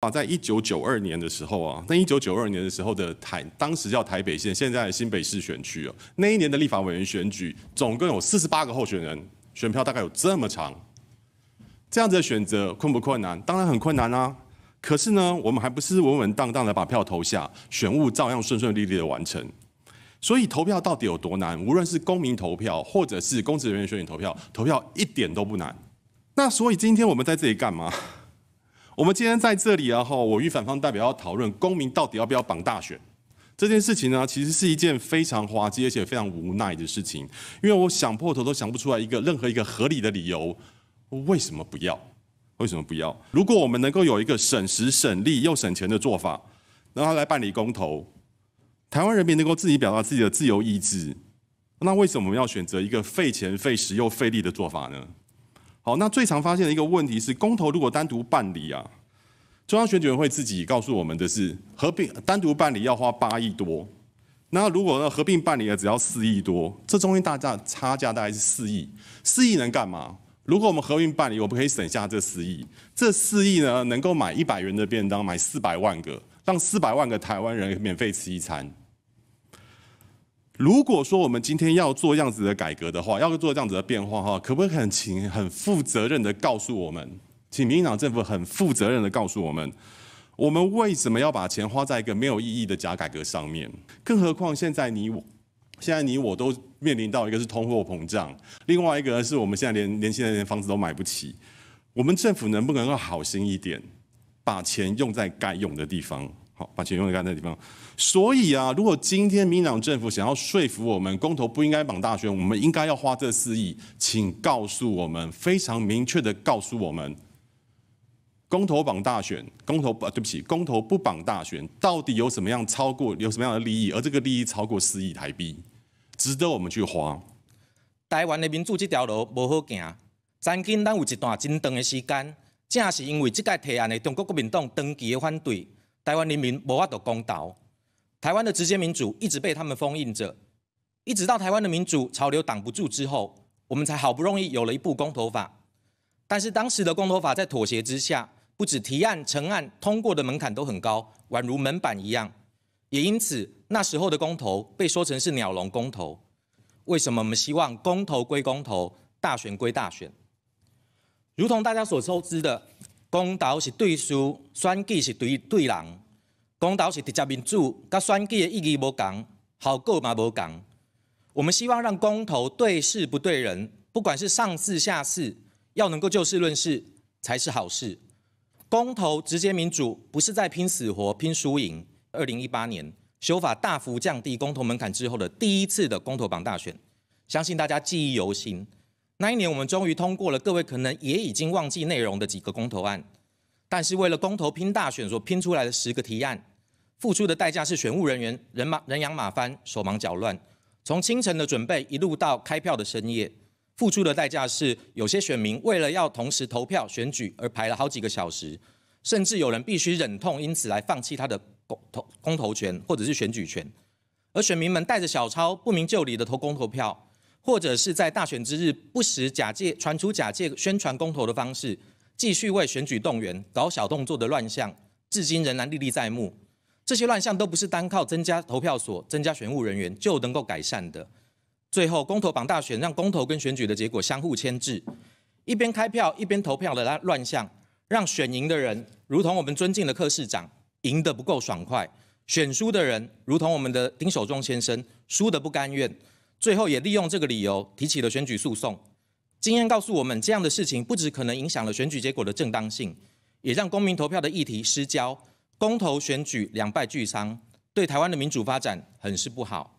啊，在一九九二年的时候啊，那一九九二年的时候的台，当时叫台北县，现在新北市选区啊，那一年的立法委员选举，总共有四十八个候选人，选票大概有这么长，这样子的选择困不困难？当然很困难啊。可是呢，我们还不是稳稳当当的把票投下，选务照样顺顺利利的完成。所以投票到底有多难？无论是公民投票，或者是公职人员选举投票，投票一点都不难。那所以今天我们在这里干嘛？我们今天在这里，然后我与反方代表要讨论公民到底要不要绑大选这件事情呢？其实是一件非常滑稽而且非常无奈的事情，因为我想破头都想不出来一个任何一个合理的理由，为什么不要？为什么不要？如果我们能够有一个省时省力又省钱的做法，然后来办理公投，台湾人民能够自己表达自己的自由意志，那为什么我们要选择一个费钱费时又费力的做法呢？好，那最常发现的一个问题是，公投如果单独办理啊，中央选举委员会自己告诉我们的是合并单独办理要花八亿多，那如果呢合并办理的只要四亿多，这中间大家差价大概是四亿，四亿能干嘛？如果我们合并办理，我们可以省下这四亿，这四亿呢能够买一百元的便当，买四百万个，让四百万个台湾人免费吃一餐。如果说我们今天要做这样子的改革的话，要做这样子的变化哈，可不可以很请很负责任的告诉我们，请民进党政府很负责任的告诉我们，我们为什么要把钱花在一个没有意义的假改革上面？更何况现在你我，现在你我都面临到一个是通货膨胀，另外一个是我们现在连年轻人连房子都买不起，我们政府能不能够好心一点，把钱用在该用的地方？好，把钱用在该那地方。所以啊，如果今天民党政府想要说服我们公投不应该绑大选，我们应该要花这四亿，请告诉我们，非常明确的告诉我们，公投绑大选，公投啊，对不起，公投不绑大选，到底有什么样超过有什么样的利益，而这个利益超过四亿台币，值得我们去花？台湾的民主这条路不好行，曾经咱有一段真长的时间，正是因为这个提案的中国国民党长期的反对。台湾人民无法的公道，台湾的直接民主一直被他们封印着，一直到台湾的民主潮流挡不住之后，我们才好不容易有了一部公投法。但是当时的公投法在妥协之下，不止提案、成案通过的门槛都很高，宛如门板一样。也因此，那时候的公投被说成是鸟笼公投。为什么我们希望公投归公投，大选归大选？如同大家所熟知的。公投是对事，选举是对对人。公投是直接民主，甲选举的意义无同，效果嘛无同。我们希望让公投对事不对人，不管是上事下事，要能够就事论事才是好事。公投直接民主不是在拼死活、拼输赢。二零一八年修法大幅降低公投门槛之后的第一次的公投榜大选，相信大家记忆犹新。那一年，我们终于通过了各位可能也已经忘记内容的几个公投案，但是为了公投拼大选所拼出来的十个提案，付出的代价是选务人员人马人仰马翻、手忙脚乱，从清晨的准备一路到开票的深夜，付出的代价是有些选民为了要同时投票选举而排了好几个小时，甚至有人必须忍痛因此来放弃他的公投公投权或者是选举权，而选民们带着小抄不明就里的投公投票。或者是在大选之日不时假借传出假借宣传公投的方式，继续为选举动员搞小动作的乱象，至今仍然历历在目。这些乱象都不是单靠增加投票所、增加选务人员就能够改善的。最后，公投榜大选，让公投跟选举的结果相互牵制，一边开票一边投票的乱乱象，让选赢的人如同我们尊敬的柯市长，赢得不够爽快；选输的人如同我们的丁守中先生，输得不甘愿。最后也利用这个理由提起了选举诉讼。经验告诉我们，这样的事情不止可能影响了选举结果的正当性，也让公民投票的议题失焦，公投选举两败俱伤，对台湾的民主发展很是不好。